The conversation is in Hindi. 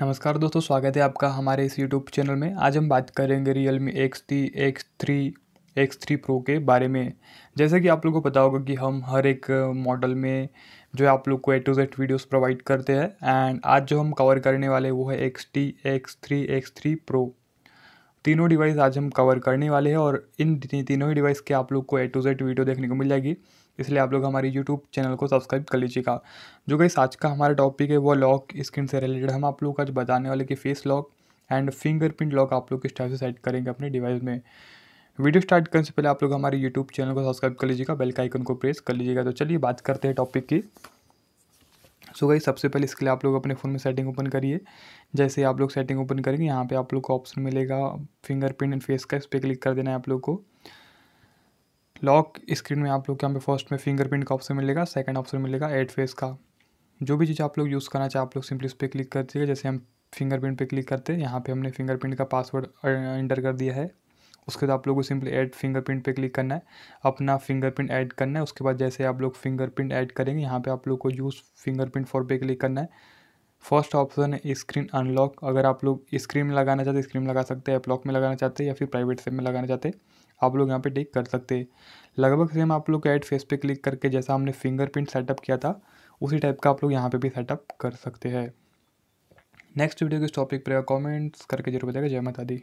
नमस्कार दोस्तों स्वागत है आपका हमारे इस यूट्यूब चैनल में आज हम बात करेंगे Realme X T X three X three pro के बारे में जैसे कि आप लोगों को पता होगा कि हम हर एक मॉडल में जो है आप लोग को A to Z videos provide करते हैं एंड आज जो हम कवर करने वाले वो है X T X three X three pro तीनों डिवाइस आज हम कवर करने वाले हैं और इन तीनों ही डिवाइस के आप लोग को ए टू जेड वीडियो देखने को मिल जाएगी इसलिए आप लोग हमारे यूट्यूब चैनल को सब्सक्राइब कर लीजिएगा जो कि आज का हमारा टॉपिक है वो लॉक स्क्रीन से रिलेटेड हम आप लोग आज बताने वाले कि face lock and fingerprint lock आप लोग किस टाइप से सेट करेंगे अपने डिवाइस में वीडियो स्टार्ट करने से पहले आप लोग हमारे यूट्यूब चैनल को सब्सक्राइब कर लीजिएगा बेल का आइकन को प्रेस कर लीजिएगा तो चलिए बात करते हैं टॉपिक की सो गई सबसे पहले इसके लिए आप लोग अपने फ़ोन में सेटिंग ओपन करिए जैसे आप लोग सेटिंग ओपन करेंगे यहाँ पे आप लोग को ऑप्शन मिलेगा फिंगरप्रिंट एंड फेस का इस पर क्लिक कर देना है आप लोग को लॉक स्क्रीन में आप लोग के यहाँ पे फर्स्ट में फिंगरप्रिंट का ऑप्शन मिलेगा सेकंड ऑप्शन मिलेगा एड फेस का जो भी चीज़ आप लोग यूज़ करना चाहे आप लोग सिंपली उस पर क्लिक कर दीजिएगा जैसे हम फिंगरप्रिंट पे क्लिक करते हैं यहाँ पे हमने फिंगरप्रिंट का पासवर्ड एंटर कर दिया है उसके बाद आप लोगों को सिंपली ऐड फिंगरप्रिंट पे क्लिक करना है अपना फिंगरप्रिंट ऐड करना है उसके बाद जैसे आप लोग फिंगरप्रिंट ऐड करेंगे यहाँ पे आप लोग को यूज़ फिंगरप्रिंट फॉर पे क्लिक करना है फर्स्ट ऑप्शन है स्क्रीन अनलॉक अगर आप लोग स्क्रीन में लगाना चाहते हैं स्क्रीन लगा सकते हैं अपलॉक में लगाना चाहते हैं या फिर प्राइवेट सेम में लगाना चाहते हैं आप लोग यहाँ पर टिक कर सकते हैं लगभग सेम आप लोग ऐड फेस पे क्लिक करके जैसा हमने फिंगरप्रिंट सेटअप किया था उसी टाइप का आप लोग यहाँ पर भी सेटअप कर सकते हैं नेक्स्ट वीडियो के इस टॉपिक पर कमेंट्स करके जरूर बताएगा जय माता दी